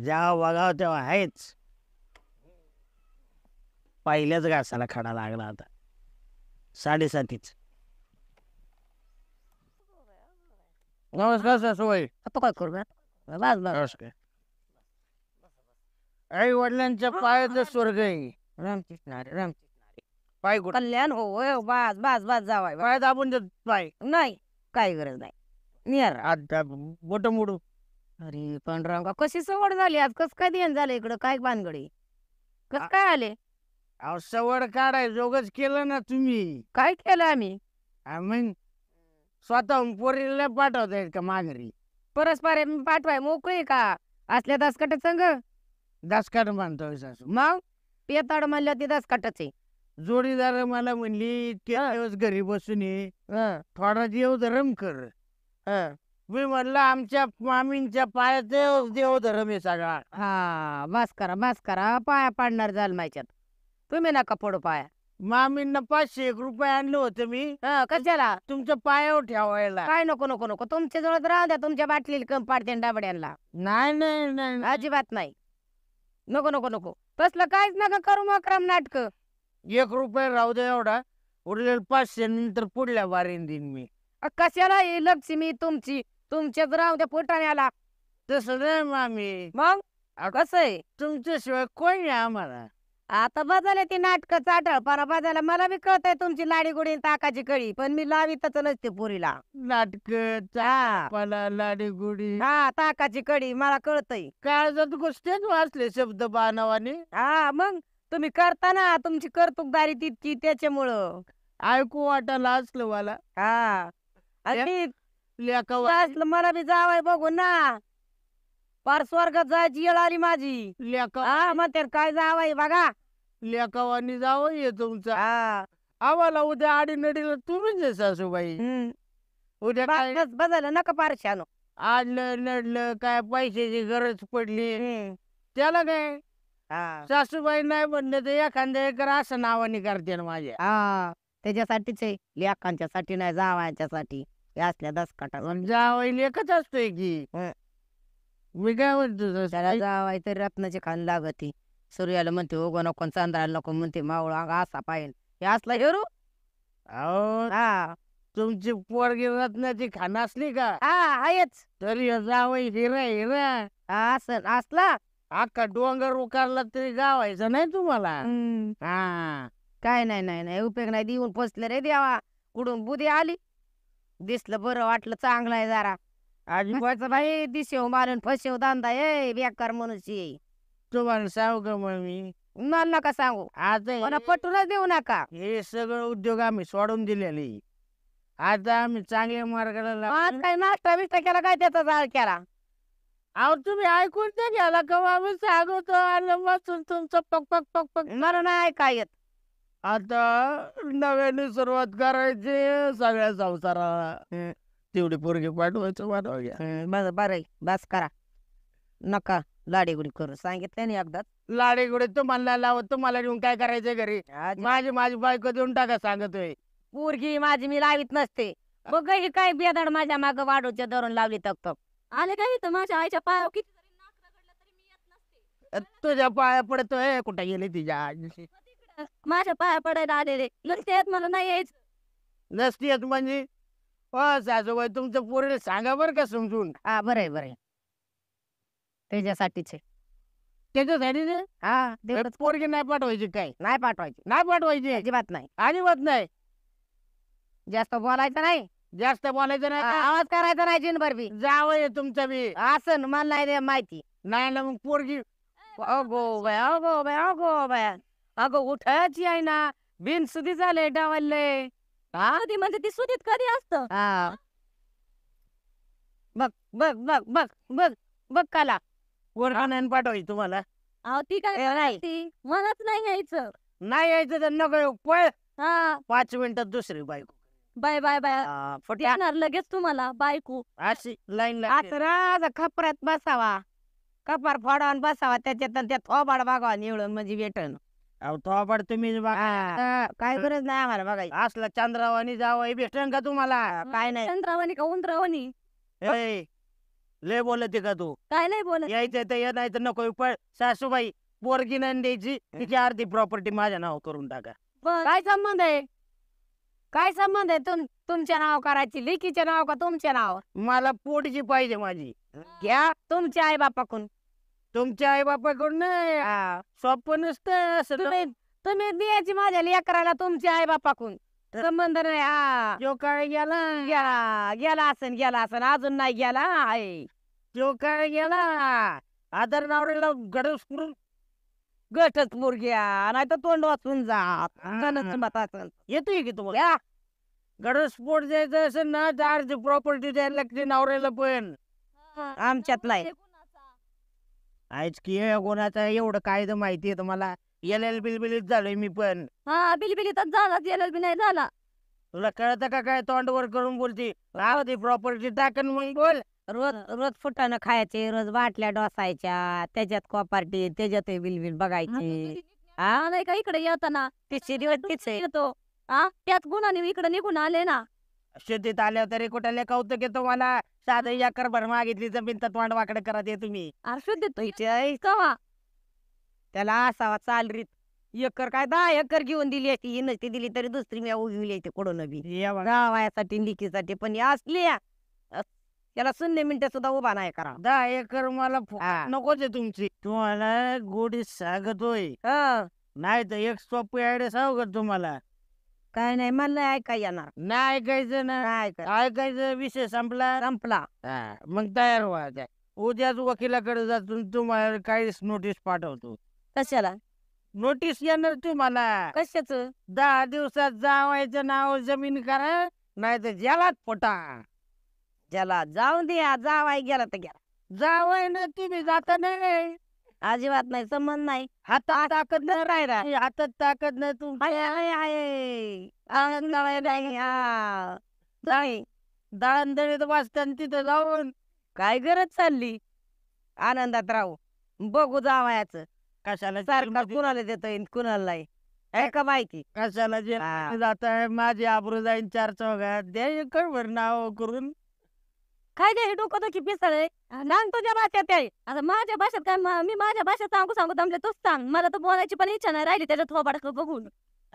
जेव्हा बघावं तेव्हा आहेच पहिल्याच घासाला खडा लागला आता साडेसातीच नमस्कार सासूबाई आता काय करू बा बस बस नमस्कार आई वडिलांच्या पायाचं स्वर्ग आहे रामकृष्ण हरी रामकृष्ण पाय कुठं कल्याण हो होय, हो, बस बस बस जावाय पाय दाबून देत पाय नाही काही गरज नाही नियर आता बोट मोडू अरे पांडुरंगा कशी सवड झाली आज कस काय ध्यान झालं इकडं काय बांधगडी कस काय आले अहो सवड काढाय जोगच केलं ना तुम्ही काय केलं आम्ही आ मग स्वतःहून पोरीला पाठवतायत का माघारी परस्पर पाठवाय मोकळे का असल्या दासकाट संग दासकाट बांधतोय सासू मग पेताड म्हणलं ते दासकाटच आहे जोडीदार मला म्हणली त्या दिवस घरी बसून ये थोडा जीव धरम कर मी म्हणलं आमच्या मामींच्या पायात देव देव धरम सगळा हा बस करा बस करा पाया पाडणार माझ्यात तुम्ही नका पडू पाया मामींना पाचशे एक रुपये आणले होते मी हा कशाला तुमच्या पायावर ठेवायला काय नको नको नको तुमच्या जवळ राहू द्या तुमच्या बाटली कम पाडते डाबड्यांना नाही नाही नाही अजिबात नाही नको नको नको तसलं काहीच नका करू मक्रम नाटक एक रुपये राहू दे एवढा उरलेले पाचशे नंतर पुढल्या वारीन देईन मी कशाला लक्ष्मी तुमची तुमच्या राहून त्या पोटाने आला तसं मामी मग कस आहे तुमच्याशिवाय कोण नाही आम्हाला आता बदल ती नाटक चाटळ परा बदलला मला बी कळत आहे तुमची लाडी गुडी ताकाची कळी पण मी लावी लावितच नसते पुरीला नाटक चा मला लाडी गुडी हा ताकाची कडी मला कळतय काय जात गोष्टीच वाचले शब्द बानवानी हा मग तुम्ही करता ना तुमची कर्तुकदारी तितकी त्याच्यामुळं ऐकू वाटायला असलं मला हा लेखा मला बी जावाय बघू ना पार स्वर्ग जायची येळ आली माझी लेखा काय जावाय बघा लेकावानी जावं ये तुमचं हा आम्हाला उद्या आडीनडीला तुम्ही आहे सासूबाई उद्या काय नका पार शानो आडलं नडलं काय पैशाची गरज पडली त्याला काय हा सासूबाई नाही म्हणलं तर एखाद्या एक असं नावानी करते ना माझ्या हा त्याच्यासाठीच आहे साठी नाही जावायच्यासाठी या असल्या दस काटा पण जावई एकच असतोय की मी काय जावाय तरी रत्नाची खान लागत सूर्याला म्हणते उगो नको चांद्राला नको म्हणते मावळ असा पाहिजे हे असला हेरू अहो हा तुमची पोरगी रत्नाची खान असली का हा आहेच तरी जावई हिरा हिरा असं असला अख्खा डोंगर उकारला तरी गावायचं नाही तुम्हाला हा काय नाही नाही नाही उपयोग नाही देऊन पोचले रे देवा कुठून बुधी आली दिसलं बरं वाटलं चांगलं आहे जरा आजोबाचा भाई दिसेव मारून फसेव दांदा ए बेकार मनुष्य तुम्हाला सांगू का मग मी नका सांगू आज मला पटूनच देऊ नका हे सगळं उद्योग आम्ही सोडून दिलेले आज आम्ही चांगले मार्गाला आज काय नाश्ता बिष्टा केला काय त्याचा जाळ केला अहो तुम्ही ऐकून ते घ्याला का सांगू सांगतो आलं बसून तुमचं पक पक पक पक मला नाही ऐका येत आता नव्याने सुरुवात करायची सगळ्या संसाराला तेवढी पोरगी पाठवायचं पाठवायच्या बरं बस करा नका लाडीगुडी करू सांगितलं नाही एकदा लाडेगुडे तुम्हाला लावत तुम्हाला देऊन काय करायचंय घरी माझी माझी बायको देऊन टाका सांगतोय पोरगी माझी मी लावित नसते बघ ही काय बेदड माझ्या माग वाढूच्या धरून लावली तक तक आले काय तर माझ्या आईच्या पाया किती तुझ्या पाया पडतोय कुठे गेली तिच्या आई? माझ्या पाया पडायला आलेले नसते येत मला नाही यायचं नसते येत म्हणजे सासूबाई तुमचं पोरीला सांगा बरं का समजून हा बरं आहे बरं त्याच्यासाठीच त्याच्यासाठी ते- हा पोरगी नाही पाठवायची काय नाही पाठवायची नाही पाठवायची अजिबात नाही अजिबात नाही जास्त बोलायचं नाही जास्त बोलायचं नाही आवाज करायचा नाही बर्बी बी जावं तुमचं बी असं मला नाही माहिती नाही ना मग पोरगी अगो बाय अगो बाय अगो बाय अगं उठायची आहे ना बिन सुधी झाले डावललंय म्हणजे ती सुधीत कधी असत बघ बघ बघ बघ बघ बघ काला वर पाठवायची तुम्हाला अहो ती काय नाही. ती नाही यायचं नाही यायचं तर नको पळ हा पाच मिनिटात दुसरी बायको बाय बाय बाय हा, लगेच तुम्हाला बायको अशी लाईन आसरा खपरात बसावा कपार फोडावून बसावा त्याच्यात त्या थोबाड बागावा निवडून म्हणजे वेटन अहो तो पण तुम्ही काय गरज नाही आम्हाला बघा असला चंद्रावणी जावं भेटन का तुम्हाला काय नाही चंद्रावणी का उंदरावणी ए, लय बोलते का तू काय नाही बोल यायचं तर ये नाही तर नको पण सासूबाई पोरगी नाही द्यायची तिची अर्धी प्रॉपर्टी माझ्या नाव करून टाका काय संबंध आहे काय संबंध आहे तुमच्या नाव करायची लेकीचे नाव का तुमच्या नाव मला पोटची पाहिजे माझी घ्या तुमच्या आई बापाकडून तुमच्या आई बापाकडून नाही आ, नसतं असं तुम्ही तुम्ही द्यायची माझ्या लेकराला तुमच्या आई बापाकून संबंध नाही हा जो काळ गेला गेला गेला असन गेला असन अजून नाही गेला आहे जो काळ गेला आदर नावरेला गडस करून गटच मुरग्या नाही तर तोंड वाचून जात कणच येतोय की तुम्हाला गडस्फोट द्यायचं असेल ना चार्ज प्रॉपर्टी द्यायला लागते नवऱ्याला पण आमच्यात नाही आयच की कोणाचा एवढं कायदं माहिती आहे तुम्हाला एल एल बिल बिलीत झालोय मी पण हा बिलबिलीत झाला एल बी नाही झाला तुला कळतं का काय तोंडवर करून बोलते राव ती प्रॉपर्टी टाकन मग बोल रोज रोज फुटाणं खायचे रोज बाटल्या डोसायच्या त्याच्यात कॉपार्टी त्याच्यात बिलबिल बघायचे हा नाही का इकडे येताना तिसरी दिवस तिथे येतो हा त्यात गुणाने इकडे निघून आले ना शेतीत आल्या तरी कुठल्या कौतुक येतो मला साध मागितली जमीन तर तोंड वाकड करत आहे तुम्ही त्याला असावा चाल रीत एकर काय दहा एकर घेऊन दिली असती ही नसती दिली तरी दुसरी मी उभी असते कोडून बी हे गावायासाठी लिखीसाठी पण या त्याला शून्य मिनिटं सुद्धा उभा नाही करा दहा एकर मला नकोच आहे तुमची तुम्हाला गोडी सांगतोय नाही तर एक सोपी आयडिया तुम्हाला काय नाही मला नाही ऐका येणार नाही ऐकायचं ना ऐकायचं विषय संपला संपला मग तयार व्हा उद्याच वकिलाकडे जातो तुम्हाला काहीच नोटीस पाठवतो कशाला नोटीस येणार तुम्हाला कशाच दहा दिवसात जावायचं नाव जमीन करा नाही तर ज्यालाच फोटा ज्याला जाऊ द्या जावाय गेला तर गेला जावाय ना तुम्ही जाता नाही अजिबात नाही संबंध नाही हातात ताकद नाही राही हातात ताकद नाही तू हाय हाय हाय आनंद नाही हा जाई वाचताना तिथं जाऊन काय गरज चालली आनंदात राहू बघू जावयाच कशाला म्हणजे सारखा म्हणजे कुणाला देतोय कुणाला का माहिती कशाला जे जात माझी आबरू जाईन चार चौघात द्या कळवर नाव करून काय हे डोकं दुखी पिसळ नांग तुझ्या भाषेत आहे आता माझ्या भाषेत काय मी माझ्या भाषेत सांगू सांगू दमले तूच सांग मला तर बोलायची पण इच्छा नाही राहिली त्याच्यात थोबाडक बघून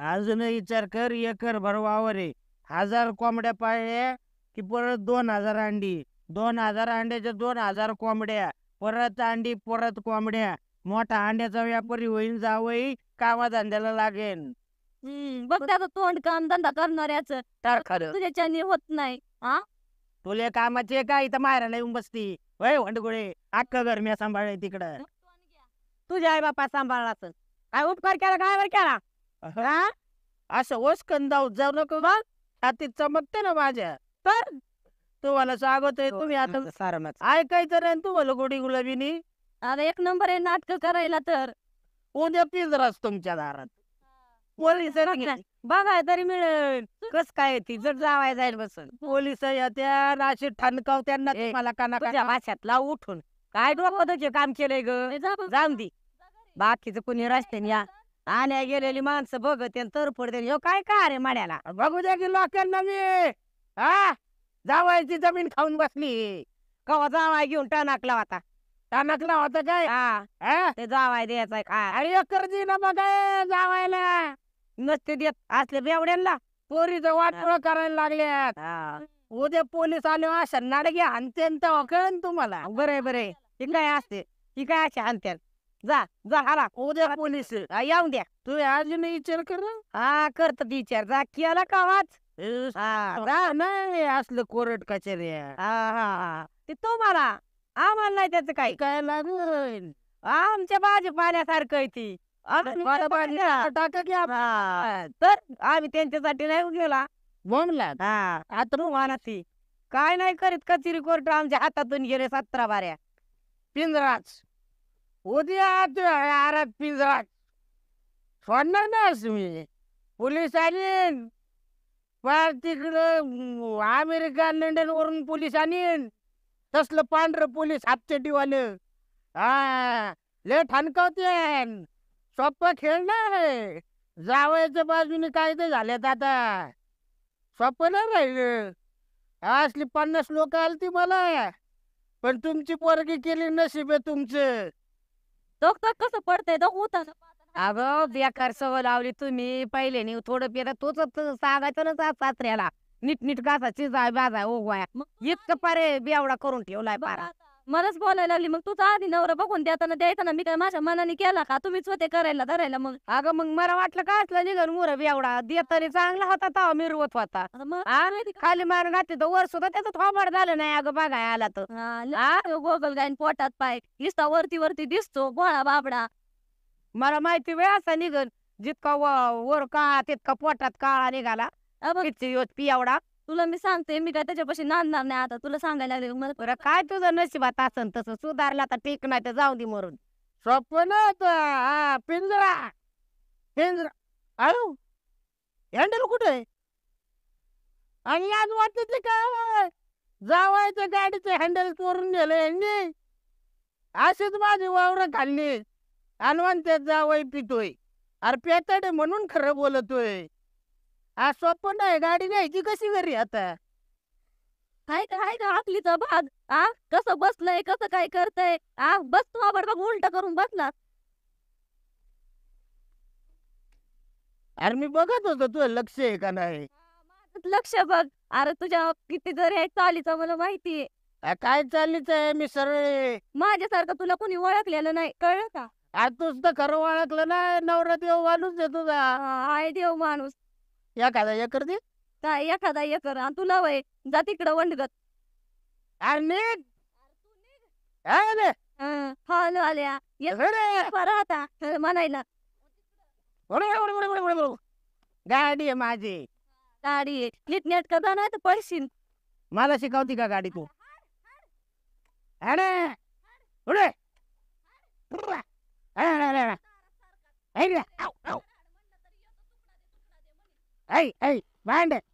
अजून विचार कर एकर भर वावर आहे हजार कोंबड्या पाळले की परत दोन हजार अंडी दोन हजार अंड्याच्या दोन हजार कोंबड्या परत अंडी परत कोंबड्या मोठा अंड्याचा व्यापारी होईन जावई कामाधंद्याला लागेल बघ त्याचं तोंड काम धंदा करणाऱ्याच खरं तुझ्याच्याने होत नाही हा तुले कामाचे आहे का इथं मायरा येऊन बसती वय वंडगुळे अख्खं घर मी सांभाळ तिकडं तुझ्या आई बापा तर काय उपकार केला काय वर केला असं ओसकन जाऊ जाऊ नको बा छातीत चमकते ना माझ्या तर तुम्हाला स्वागत आहे हो, तुम्ही आता सारा ऐकायचं नाही तुम्हाला गोडी गुलाबीनी आता एक नंबर आहे नाटक करायला तर उद्या पिंजराच तुमच्या दारात पोलीस बघाय तरी मिळेल कस काय ती जर जावाय जाईल बसून पोलिस त्या नाशिक ठणकाव त्यांना मला कानाच्या भाषातला उठून काय डोकं काम केलंय ग जाम दी बाकीचं कुणी रस्त्याने या आण्या गेलेली माणसं बघत तर पडते काय काय का रे माड्याला बघू द्या की लोकांना मी हा जावायची जमीन खाऊन बसली कवा जावाय घेऊन टनाकला होता टनाकला होता काय हा ते जावाय द्यायचा काय अरे कर्जी ना बघाय जावायला नसते देत असले बेवड्यांना पोरीचं वाटोळ करायला लागल्यात उद्या पोलीस आले अशा नाडगे हानते तेव्हा तुम्हाला बरे बरे ही काय असते ही काय असे हानते जा जा हरा उद्या पोलीस येऊन द्या तू अजून विचार कर हा करत विचार जा केला का वाच नाही असलं कोरट कचेरी हा, हा, हा. ते तुम्हाला आम्हाला नाही त्याच काय काय लागून आमच्या बाजू पाण्यासारखं ती तर आम्ही त्यांच्यासाठी नाही गेला म्हणला आता ती काय नाही करीत कचेरी कोर्ट आमच्या हातातून गेले सतरा बाऱ्या पिंजराच उद्या आरात पिंजराज सोडणार नाही मी पोलीस आणीन पार तिकडं अमेरिका लंडन वरून पोलीस आणीन तसलं पांढरं पोलीस हातचेटीवालं हा लेट ठणकावते सोप्प खेळणार नाही जावयाच्या बाजूने कायदे झालेत आता सोपं नाही राहिलं असली पन्नास लोक ती मला पण तुमची पोरगी केली नशीब आहे तुमचं डोकं कसं पडतंय डोकं अगं बेकार सवय लावली तुम्ही पहिले नाही थोडं पेरा तोच सांगायचं ना सा- सासऱ्याला नीट नीट कसा चिजाय बाजाय ओगवाय इतकं पारे बेवडा करून ठेवलाय बारा मलाच बोलायला लागली मग तुझा आधी नवरा बघून देताना द्यायचा ना मी काय माझ्या मनाने केला का तुम्हीच होते करायला धरायला मग अगं मग मला वाटलं का असलं निघन मुरब एवढा देताना चांगला होता तो मिरवत होता खाली मारून घातली तर वर सुद्धा त्याचं थोबड झालं नाही अगं बघाय आला तर गोगल गायन पोटात पाय दिसता वरती वरती दिसतो गोळा बाबडा मला माहिती वेळ असा निघन जितका वर का तितका पोटात काळा निघाला अ बघ, किती पियावडा तुला मी सांगते मी काय त्याच्यापाशी नांदणार नाही आता तुला सांगायला लागले मला काय तुझं नशिबात असं तसं सुधारलं आता ठीक नाही तर जाऊ दे मरून स्वप्न पिंजरा पिंजरा अरे हँडल कुठे आणि आज वाटत काय जावायचं गाडीचं हँडल करून गेलं यांनी अशीच माझी वावर खाल्ली आणि त्यात जावई पितोय अरे पेतड म्हणून खरं बोलतोय हा सोपं नाही गाडी घ्यायची कशी घरी आता काय काय का आपली तर भाग आ कसं बसलंय कसं काय करतय आ बस तू आपण बघ उलट करून बसला अरे मी बघत होतो तुझं लक्ष आहे का नाही लक्ष बघ अरे तुझ्या किती जर आहे चालीच मला माहिती काय चाललीच आहे मी सरळ माझ्यासारखं तुला कोणी ओळखलेलं नाही कळलं का आ, तुझं खरं ओळखलं ना नवरा देव माणूस आहे तुझा आय देव माणूस एखादा एकर दे काय एखादा एकर आणि तू वय जा तिकडं वंडगत अरे अरे अरे आता म्हणायला गाडी आहे माझी गाडी करता नाही तर मला शिकवती का गाडी तू अरे उडे अरे ஐய் ஐய் வேண்டேன்